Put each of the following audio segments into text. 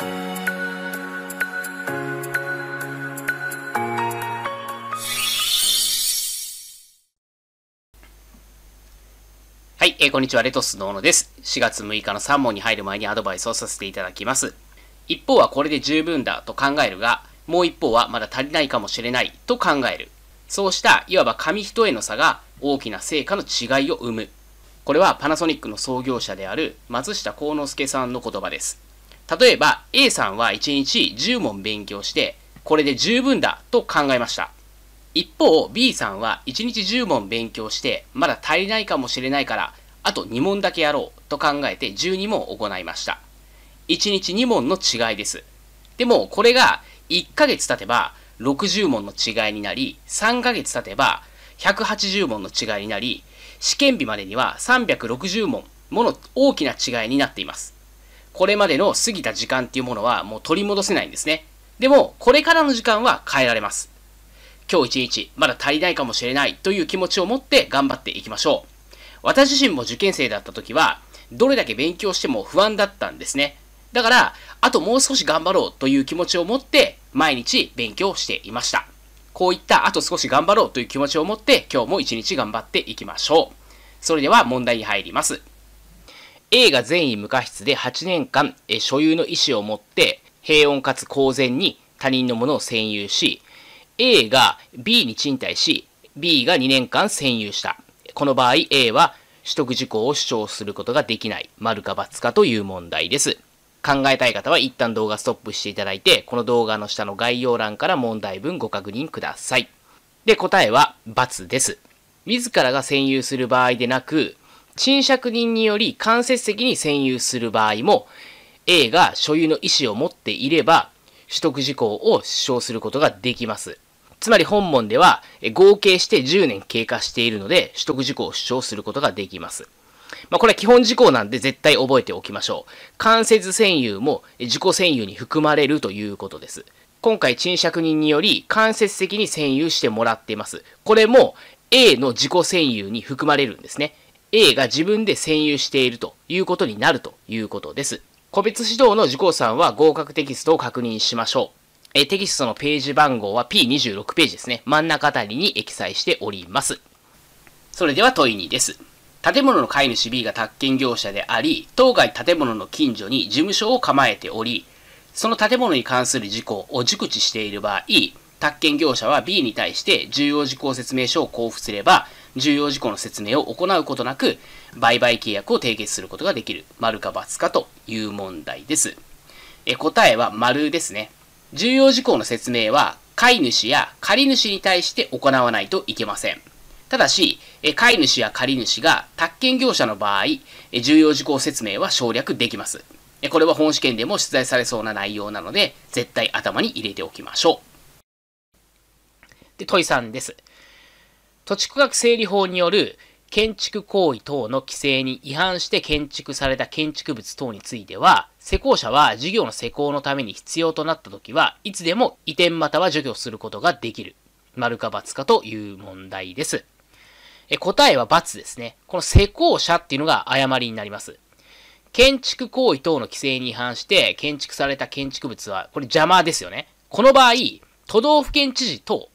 はい、えー、こんにちは、レトスの小野です。4月6日の3問に入る前にアドバイスをさせていただきます。一方はこれで十分だと考えるが、もう一方はまだ足りないかもしれないと考える。そうした、いわば紙一重の差が大きな成果の違いを生む。これはパナソニックの創業者である松下幸之助さんの言葉です。例えば A さんは1日10問勉強して、これで十分だと考えました。一方、B さんは1日10問勉強して、まだ足りないかもしれないから、あと2問だけやろうと考えて12問行いました。1日2問の違いです。でも、これが1ヶ月経てば60問の違いになり、3ヶ月経てば180問の違いになり、試験日までには360問もの大きな違いになっています。これまでの過ぎた時間っていうものはもう取り戻せないんですね。でも、これからの時間は変えられます。今日一日、まだ足りないかもしれないという気持ちを持って頑張っていきましょう。私自身も受験生だった時は、どれだけ勉強しても不安だったんですね。だから、あともう少し頑張ろうという気持ちを持って、毎日勉強していました。こういったあと少し頑張ろうという気持ちを持って、今日も一日頑張っていきましょう。それでは問題に入ります。A が善意無過失で8年間、え所有の意思を持って平穏かつ公然に他人のものを占有し、A が B に賃貸し、B が2年間占有した。この場合 A は取得事項を主張することができない、丸か×かという問題です。考えたい方は一旦動画ストップしていただいて、この動画の下の概要欄から問題文ご確認ください。で、答えは×です。自らが占有する場合でなく、賃借人により間接的に占有する場合も、A が所有の意思を持っていれば、取得事項を主張することができます。つまり本文では、合計して10年経過しているので、取得事項を主張することができます。まあ、これは基本事項なんで絶対覚えておきましょう。間接占有も自己占有に含まれるということです。今回、賃借人により間接的に占有してもらっています。これも A の自己占有に含まれるんですね。A が自分で占有しているということになるということです。個別指導の受講さんは合格テキストを確認しましょう。えテキストのページ番号は P26 ページですね。真ん中あたりに記載しております。それでは問い2です。建物の飼い主 B が宅建業者であり、当該建物の近所に事務所を構えており、その建物に関する事項を熟知している場合、宅建業者は B に対して重要事項説明書を交付すれば、重要事項の説明を行うことなく、売買契約を締結することができる、丸か×かという問題です。え答えは丸ですね。重要事項の説明は、飼い主や借り主に対して行わないといけません。ただし、飼い主や借り主が宅建業者の場合、重要事項説明は省略できます。これは本試験でも出題されそうな内容なので、絶対頭に入れておきましょう。で、問い3です。土地区画整理法による建築行為等の規制に違反して建築された建築物等については、施工者は事業の施工のために必要となった時は、いつでも移転または除去することができる。丸か×かという問題です。え答えは×ですね。この施工者っていうのが誤りになります。建築行為等の規制に違反して建築された建築物は、これ邪魔ですよね。この場合、都道府県知事等、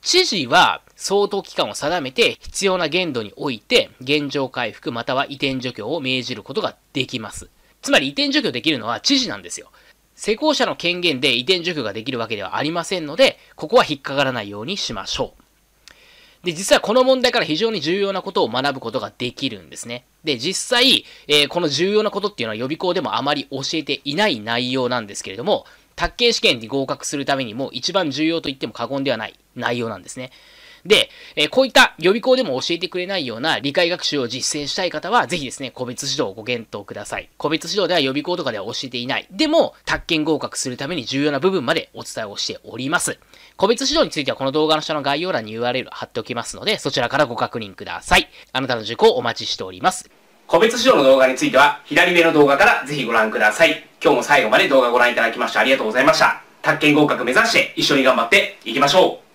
知事は相当期間を定めて必要な限度において現状回復または移転除去を命じることができます。つまり移転除去できるのは知事なんですよ。施工者の権限で移転除去ができるわけではありませんので、ここは引っかからないようにしましょう。で、実はこの問題から非常に重要なことを学ぶことができるんですね。で、実際、えー、この重要なことっていうのは予備校でもあまり教えていない内容なんですけれども、卓建試験に合格するためにも一番重要と言っても過言ではない内容なんですね。で、えこういった予備校でも教えてくれないような理解学習を実践したい方は、ぜひですね、個別指導をご検討ください。個別指導では予備校とかでは教えていない。でも、宅建合格するために重要な部分までお伝えをしております。個別指導についてはこの動画の下の概要欄に URL 貼っておきますので、そちらからご確認ください。あなたの受講お待ちしております。個別指導の動画については、左上の動画からぜひご覧ください。今日も最後まで動画ご覧いただきましてありがとうございました。宅建合格目指して一緒に頑張っていきましょう